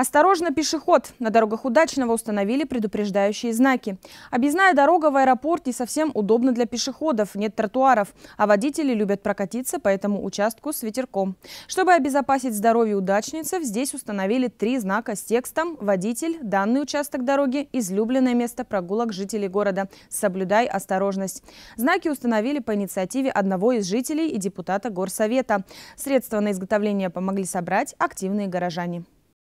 Осторожно, пешеход! На дорогах Удачного установили предупреждающие знаки. Объездная дорога в аэропорт не совсем удобна для пешеходов, нет тротуаров, а водители любят прокатиться по этому участку с ветерком. Чтобы обезопасить здоровье удачницев, здесь установили три знака с текстом «Водитель, данный участок дороги, излюбленное место прогулок жителей города. Соблюдай осторожность». Знаки установили по инициативе одного из жителей и депутата Горсовета. Средства на изготовление помогли собрать активные горожане.